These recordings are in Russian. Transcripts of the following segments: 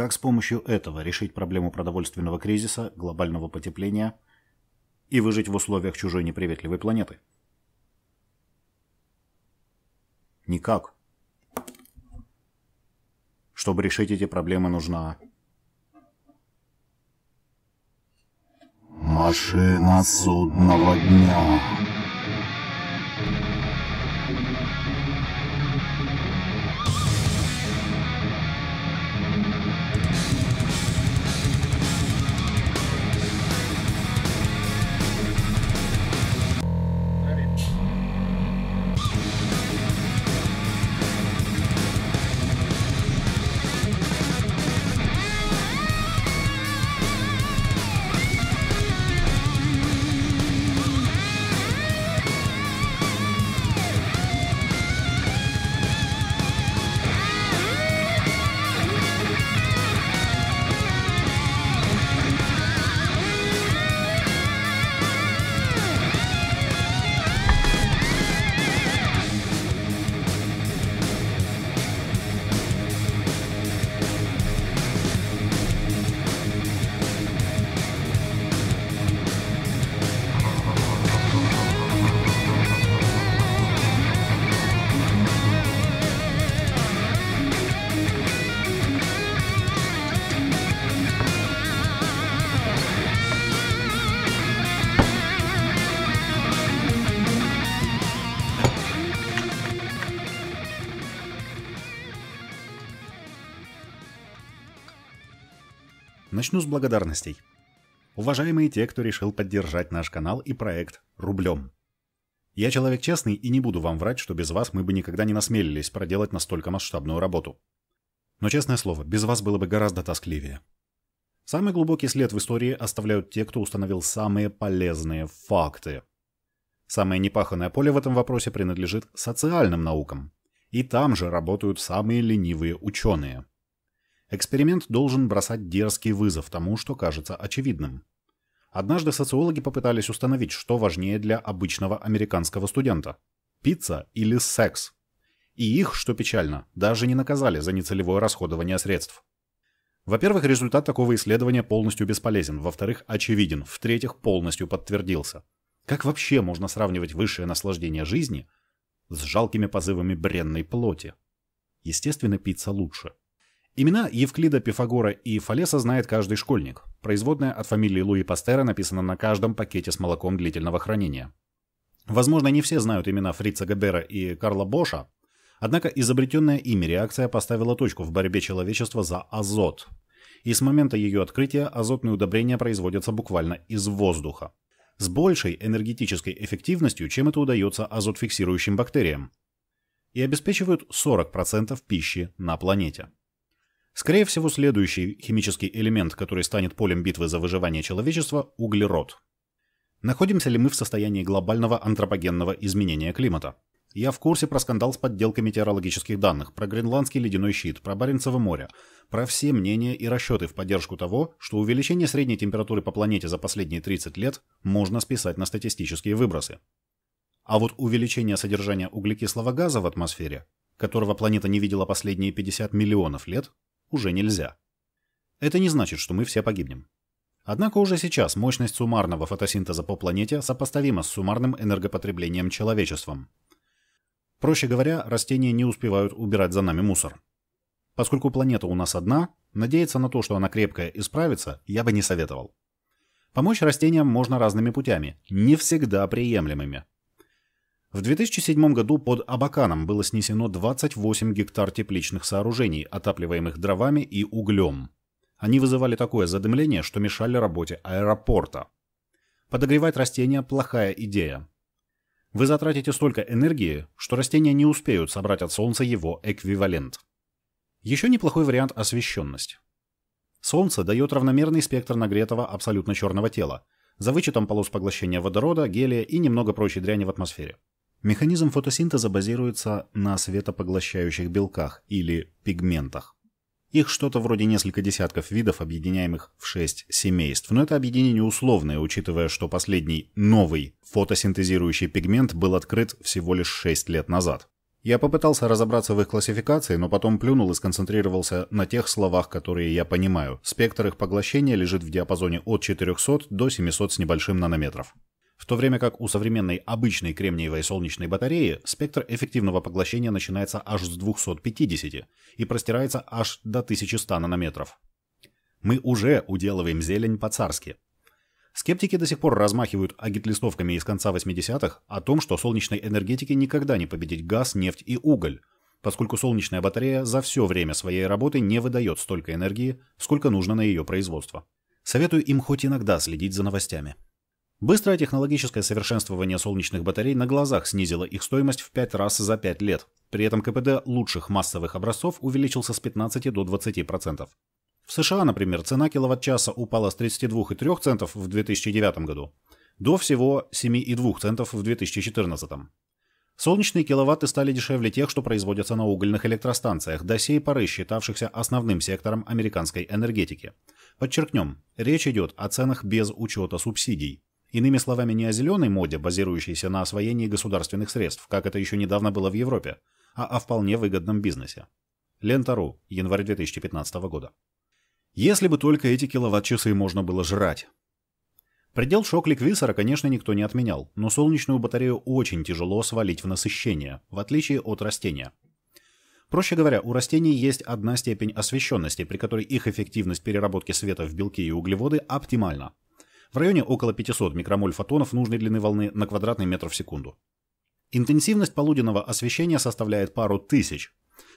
Как с помощью этого решить проблему продовольственного кризиса, глобального потепления и выжить в условиях чужой неприветливой планеты? Никак. Чтобы решить эти проблемы, нужна... Машина судного дня. Начну с благодарностей. Уважаемые те, кто решил поддержать наш канал и проект рублем. Я человек честный и не буду вам врать, что без вас мы бы никогда не насмелились проделать настолько масштабную работу. Но честное слово, без вас было бы гораздо тоскливее. Самый глубокий след в истории оставляют те, кто установил самые полезные факты. Самое непаханное поле в этом вопросе принадлежит социальным наукам. И там же работают самые ленивые ученые. Эксперимент должен бросать дерзкий вызов тому, что кажется очевидным. Однажды социологи попытались установить, что важнее для обычного американского студента – пицца или секс. И их, что печально, даже не наказали за нецелевое расходование средств. Во-первых, результат такого исследования полностью бесполезен, во-вторых, очевиден, в-третьих, полностью подтвердился. Как вообще можно сравнивать высшее наслаждение жизни с жалкими позывами бренной плоти? Естественно, пицца лучше. Имена Евклида, Пифагора и Фалеса знает каждый школьник. Производная от фамилии Луи Пастера написана на каждом пакете с молоком длительного хранения. Возможно, не все знают имена Фрица Габера и Карла Боша, однако изобретенное ими реакция поставила точку в борьбе человечества за азот. И с момента ее открытия азотные удобрения производятся буквально из воздуха. С большей энергетической эффективностью, чем это удается азотфиксирующим бактериям. И обеспечивают 40% пищи на планете. Скорее всего, следующий химический элемент, который станет полем битвы за выживание человечества – углерод. Находимся ли мы в состоянии глобального антропогенного изменения климата? Я в курсе про скандал с подделкой метеорологических данных, про гренландский ледяной щит, про Баренцево море, про все мнения и расчеты в поддержку того, что увеличение средней температуры по планете за последние 30 лет можно списать на статистические выбросы. А вот увеличение содержания углекислого газа в атмосфере, которого планета не видела последние 50 миллионов лет, уже нельзя. Это не значит, что мы все погибнем. Однако уже сейчас мощность суммарного фотосинтеза по планете сопоставима с суммарным энергопотреблением человечеством. Проще говоря, растения не успевают убирать за нами мусор. Поскольку планета у нас одна, надеяться на то, что она крепкая и справится, я бы не советовал. Помочь растениям можно разными путями, не всегда приемлемыми. В 2007 году под Абаканом было снесено 28 гектар тепличных сооружений, отапливаемых дровами и углем. Они вызывали такое задымление, что мешали работе аэропорта. Подогревать растения – плохая идея. Вы затратите столько энергии, что растения не успеют собрать от солнца его эквивалент. Еще неплохой вариант – освещенность. Солнце дает равномерный спектр нагретого абсолютно черного тела, за вычетом полос поглощения водорода, гелия и немного прочей дряни в атмосфере. Механизм фотосинтеза базируется на светопоглощающих белках или пигментах. Их что-то вроде несколько десятков видов, объединяемых в шесть семейств. Но это объединение условное, учитывая, что последний новый фотосинтезирующий пигмент был открыт всего лишь шесть лет назад. Я попытался разобраться в их классификации, но потом плюнул и сконцентрировался на тех словах, которые я понимаю. Спектр их поглощения лежит в диапазоне от 400 до 700 с небольшим нанометров то время как у современной обычной кремниевой солнечной батареи спектр эффективного поглощения начинается аж с 250 и простирается аж до 1100 нанометров. Мы уже уделываем зелень по-царски. Скептики до сих пор размахивают агитлистовками из конца 80-х о том, что солнечной энергетике никогда не победить газ, нефть и уголь, поскольку солнечная батарея за все время своей работы не выдает столько энергии, сколько нужно на ее производство. Советую им хоть иногда следить за новостями. Быстрое технологическое совершенствование солнечных батарей на глазах снизило их стоимость в 5 раз за 5 лет. При этом КПД лучших массовых образцов увеличился с 15 до 20%. В США, например, цена киловатт-часа упала с 32,3 центов в 2009 году до всего 7,2 центов в 2014. Солнечные киловатты стали дешевле тех, что производятся на угольных электростанциях, до сей поры считавшихся основным сектором американской энергетики. Подчеркнем, речь идет о ценах без учета субсидий. Иными словами, не о зеленой моде, базирующейся на освоении государственных средств, как это еще недавно было в Европе, а о вполне выгодном бизнесе. Лента.ру, январь 2015 года. Если бы только эти киловатт-часы можно было жрать. Предел шок-ликвизора, конечно, никто не отменял, но солнечную батарею очень тяжело свалить в насыщение, в отличие от растения. Проще говоря, у растений есть одна степень освещенности, при которой их эффективность переработки света в белки и углеводы оптимальна в районе около 500 микромоль фотонов нужной длины волны на квадратный метр в секунду. Интенсивность полуденного освещения составляет пару тысяч,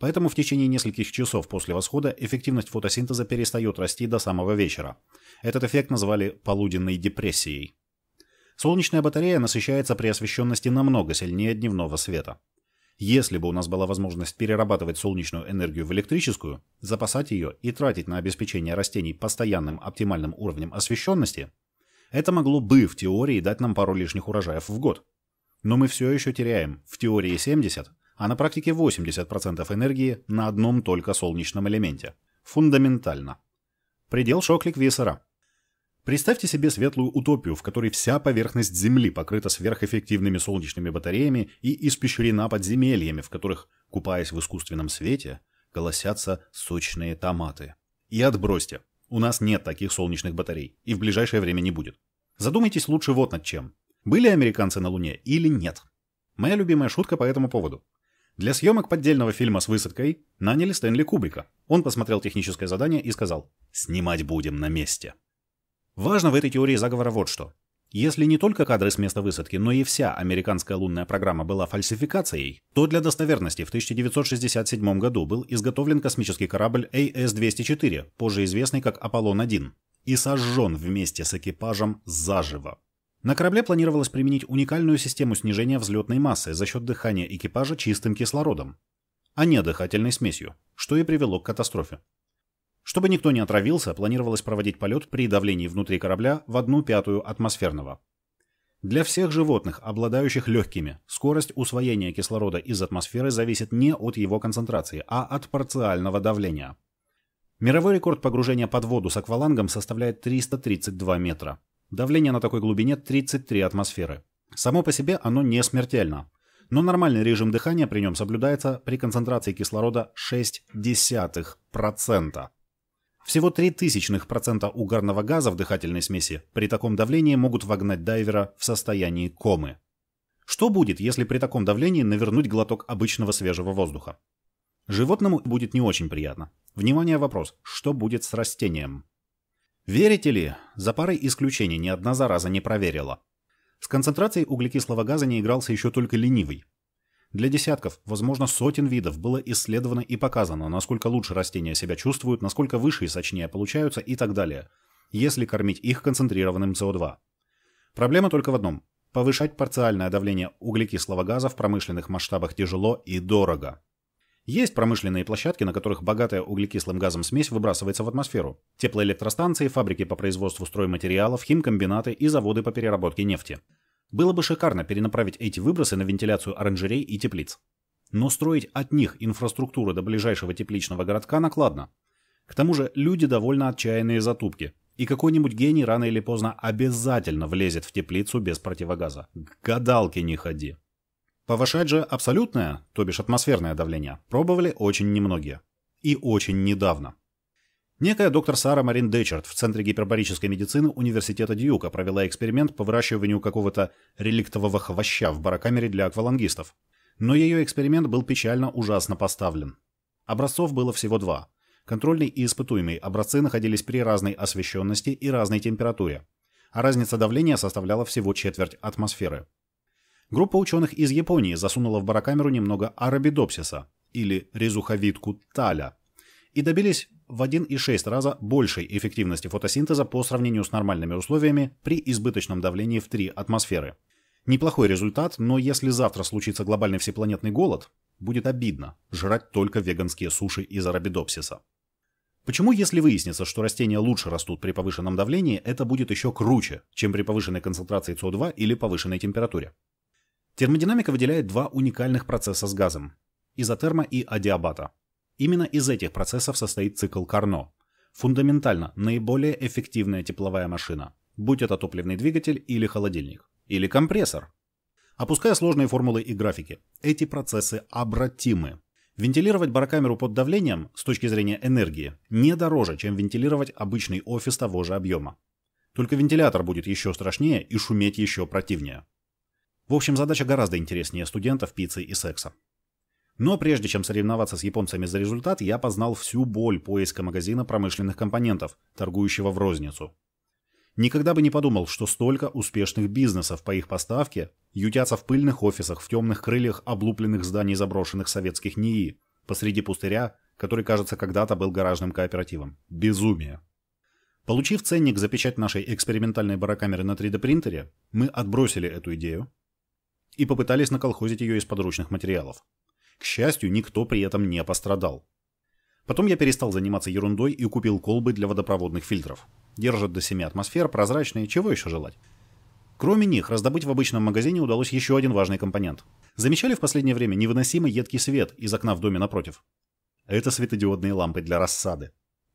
поэтому в течение нескольких часов после восхода эффективность фотосинтеза перестает расти до самого вечера. Этот эффект назвали полуденной депрессией. Солнечная батарея насыщается при освещенности намного сильнее дневного света. Если бы у нас была возможность перерабатывать солнечную энергию в электрическую, запасать ее и тратить на обеспечение растений постоянным оптимальным уровнем освещенности – это могло бы в теории дать нам пару лишних урожаев в год. Но мы все еще теряем в теории 70, а на практике 80% энергии на одном только солнечном элементе. Фундаментально. Предел шоклик Виссера. Представьте себе светлую утопию, в которой вся поверхность Земли покрыта сверхэффективными солнечными батареями и испещрена подземельями, в которых, купаясь в искусственном свете, колосятся сочные томаты. И отбросьте, у нас нет таких солнечных батарей, и в ближайшее время не будет. Задумайтесь лучше вот над чем. Были американцы на Луне или нет? Моя любимая шутка по этому поводу. Для съемок поддельного фильма с высадкой наняли Стэнли Кубрика. Он посмотрел техническое задание и сказал «Снимать будем на месте». Важно в этой теории заговора вот что. Если не только кадры с места высадки, но и вся американская лунная программа была фальсификацией, то для достоверности в 1967 году был изготовлен космический корабль AS-204, а позже известный как «Аполлон-1», и сожжен вместе с экипажем заживо. На корабле планировалось применить уникальную систему снижения взлетной массы за счет дыхания экипажа чистым кислородом, а не дыхательной смесью, что и привело к катастрофе. Чтобы никто не отравился, планировалось проводить полет при давлении внутри корабля в одну пятую атмосферного. Для всех животных, обладающих легкими, скорость усвоения кислорода из атмосферы зависит не от его концентрации, а от парциального давления. Мировой рекорд погружения под воду с аквалангом составляет 332 метра. Давление на такой глубине 33 атмосферы. Само по себе оно не смертельно, но нормальный режим дыхания при нем соблюдается при концентрации кислорода 0,6%. Всего три тысячных процента угарного газа в дыхательной смеси при таком давлении могут вогнать дайвера в состоянии комы. Что будет, если при таком давлении навернуть глоток обычного свежего воздуха? Животному будет не очень приятно. Внимание, вопрос, что будет с растением? Верите ли, за парой исключений ни одна зараза не проверила. С концентрацией углекислого газа не игрался еще только ленивый. Для десятков, возможно сотен видов было исследовано и показано, насколько лучше растения себя чувствуют, насколько выше и сочнее получаются и так далее, если кормить их концентрированным СО2. Проблема только в одном. Повышать парциальное давление углекислого газа в промышленных масштабах тяжело и дорого. Есть промышленные площадки, на которых богатая углекислым газом смесь выбрасывается в атмосферу. Теплоэлектростанции, фабрики по производству стройматериалов, химкомбинаты и заводы по переработке нефти. Было бы шикарно перенаправить эти выбросы на вентиляцию оранжерей и теплиц. Но строить от них инфраструктуру до ближайшего тепличного городка накладно. К тому же люди довольно отчаянные затупки, и какой-нибудь гений рано или поздно обязательно влезет в теплицу без противогаза. К гадалке не ходи. Повышать же абсолютное, то бишь атмосферное давление, пробовали очень немногие. И очень недавно. Некая доктор Сара Марин Дечерт в Центре гипербарической медицины Университета Дьюка провела эксперимент по выращиванию какого-то реликтового хвоща в барокамере для аквалангистов. Но ее эксперимент был печально ужасно поставлен. Образцов было всего два. Контрольный и испытуемый образцы находились при разной освещенности и разной температуре. А разница давления составляла всего четверть атмосферы. Группа ученых из Японии засунула в барокамеру немного арабидопсиса, или резуховидку таля, и добились в 1,6 раза большей эффективности фотосинтеза по сравнению с нормальными условиями при избыточном давлении в 3 атмосферы. Неплохой результат, но если завтра случится глобальный всепланетный голод, будет обидно жрать только веганские суши из арабидопсиса. Почему, если выяснится, что растения лучше растут при повышенном давлении, это будет еще круче, чем при повышенной концентрации СО2 или повышенной температуре? Термодинамика выделяет два уникальных процесса с газом – изотерма и адиабата – Именно из этих процессов состоит цикл Карно. Фундаментально наиболее эффективная тепловая машина, будь это топливный двигатель или холодильник, или компрессор. Опуская сложные формулы и графики, эти процессы обратимы. Вентилировать барокамеру под давлением, с точки зрения энергии, не дороже, чем вентилировать обычный офис того же объема. Только вентилятор будет еще страшнее и шуметь еще противнее. В общем, задача гораздо интереснее студентов, пиццы и секса. Но прежде чем соревноваться с японцами за результат, я познал всю боль поиска магазина промышленных компонентов, торгующего в розницу. Никогда бы не подумал, что столько успешных бизнесов по их поставке ютятся в пыльных офисах в темных крыльях облупленных зданий заброшенных советских НИИ, посреди пустыря, который, кажется, когда-то был гаражным кооперативом. Безумие. Получив ценник за печать нашей экспериментальной барокамеры на 3D-принтере, мы отбросили эту идею и попытались наколхозить ее из подручных материалов. К счастью, никто при этом не пострадал. Потом я перестал заниматься ерундой и купил колбы для водопроводных фильтров. Держат до 7 атмосфер, прозрачные, чего еще желать? Кроме них, раздобыть в обычном магазине удалось еще один важный компонент. Замечали в последнее время невыносимо едкий свет из окна в доме напротив? Это светодиодные лампы для рассады.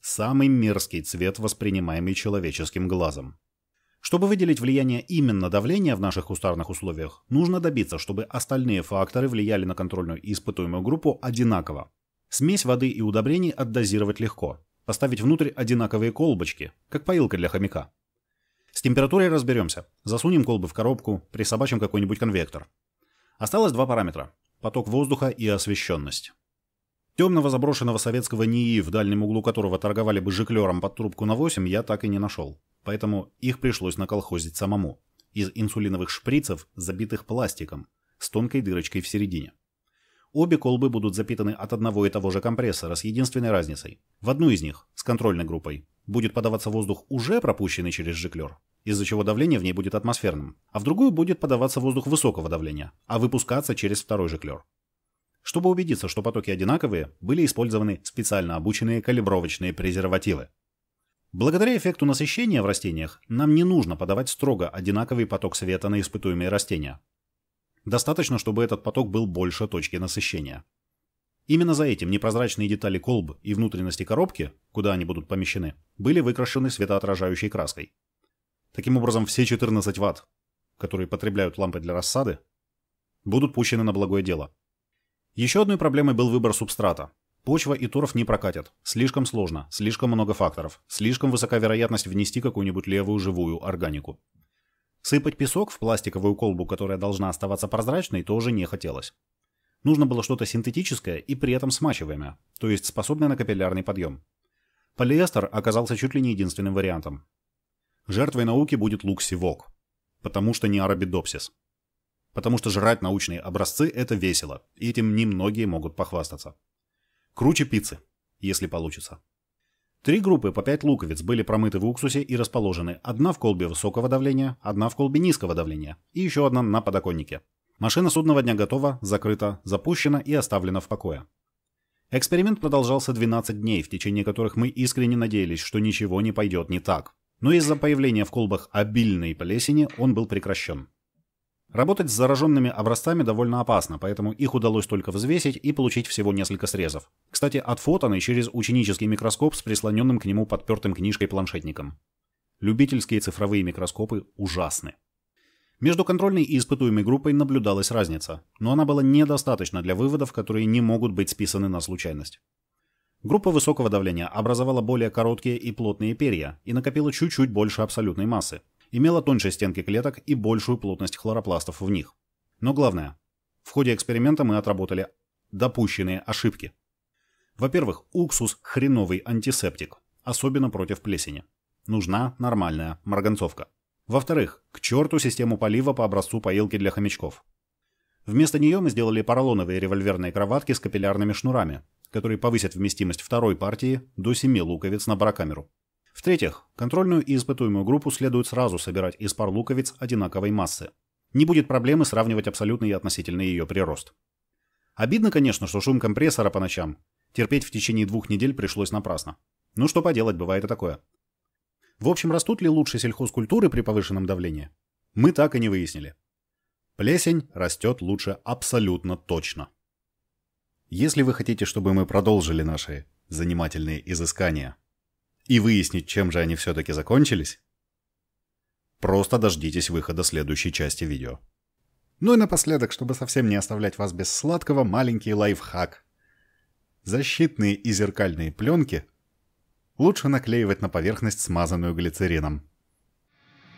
Самый мерзкий цвет, воспринимаемый человеческим глазом. Чтобы выделить влияние именно давления в наших кустарных условиях, нужно добиться, чтобы остальные факторы влияли на контрольную и испытуемую группу одинаково. Смесь воды и удобрений отдозировать легко. Поставить внутрь одинаковые колбочки, как поилка для хомяка. С температурой разберемся. Засунем колбы в коробку, присобачим какой-нибудь конвектор. Осталось два параметра – поток воздуха и освещенность. Темного заброшенного советского НИИ, в дальнем углу которого торговали бы жиклером под трубку на 8, я так и не нашел поэтому их пришлось наколхозить самому, из инсулиновых шприцев, забитых пластиком, с тонкой дырочкой в середине. Обе колбы будут запитаны от одного и того же компрессора с единственной разницей. В одну из них, с контрольной группой, будет подаваться воздух, уже пропущенный через жиклер, из-за чего давление в ней будет атмосферным, а в другую будет подаваться воздух высокого давления, а выпускаться через второй жиклер. Чтобы убедиться, что потоки одинаковые, были использованы специально обученные калибровочные презервативы. Благодаря эффекту насыщения в растениях нам не нужно подавать строго одинаковый поток света на испытуемые растения. Достаточно, чтобы этот поток был больше точки насыщения. Именно за этим непрозрачные детали колб и внутренности коробки, куда они будут помещены, были выкрашены светоотражающей краской. Таким образом, все 14 Вт, которые потребляют лампы для рассады, будут пущены на благое дело. Еще одной проблемой был выбор субстрата – Почва и торф не прокатят. Слишком сложно, слишком много факторов, слишком высока вероятность внести какую-нибудь левую живую органику. Сыпать песок в пластиковую колбу, которая должна оставаться прозрачной, тоже не хотелось. Нужно было что-то синтетическое и при этом смачиваемое, то есть способное на капиллярный подъем. Полиэстер оказался чуть ли не единственным вариантом. Жертвой науки будет лук потому что не арабидопсис. Потому что жрать научные образцы – это весело, и этим немногие могут похвастаться. Круче пиццы, если получится. Три группы по пять луковиц были промыты в уксусе и расположены одна в колбе высокого давления, одна в колбе низкого давления и еще одна на подоконнике. Машина судного дня готова, закрыта, запущена и оставлена в покое. Эксперимент продолжался 12 дней, в течение которых мы искренне надеялись, что ничего не пойдет не так. Но из-за появления в колбах обильной плесени он был прекращен. Работать с зараженными образцами довольно опасно, поэтому их удалось только взвесить и получить всего несколько срезов. Кстати, отфотаны через ученический микроскоп с прислоненным к нему подпертым книжкой-планшетником. Любительские цифровые микроскопы ужасны. Между контрольной и испытуемой группой наблюдалась разница, но она была недостаточна для выводов, которые не могут быть списаны на случайность. Группа высокого давления образовала более короткие и плотные перья и накопила чуть-чуть больше абсолютной массы, имела тоньше стенки клеток и большую плотность хлоропластов в них. Но главное, в ходе эксперимента мы отработали допущенные ошибки. Во-первых, уксус – хреновый антисептик, особенно против плесени. Нужна нормальная марганцовка. Во-вторых, к черту систему полива по образцу поилки для хомячков. Вместо нее мы сделали поролоновые револьверные кроватки с капиллярными шнурами, которые повысят вместимость второй партии до 7 луковиц на барокамеру. В-третьих, контрольную и испытуемую группу следует сразу собирать из пар луковиц одинаковой массы. Не будет проблемы сравнивать абсолютный и относительный ее прирост. Обидно, конечно, что шум компрессора по ночам терпеть в течение двух недель пришлось напрасно. Ну что поделать, бывает и такое. В общем, растут ли лучше сельхозкультуры при повышенном давлении? Мы так и не выяснили. Плесень растет лучше абсолютно точно. Если вы хотите, чтобы мы продолжили наши занимательные изыскания – и выяснить, чем же они все-таки закончились, просто дождитесь выхода следующей части видео. Ну и напоследок, чтобы совсем не оставлять вас без сладкого, маленький лайфхак. Защитные и зеркальные пленки лучше наклеивать на поверхность, смазанную глицерином.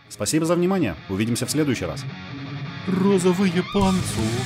Спасибо за внимание, увидимся в следующий раз. Розовые панцирь,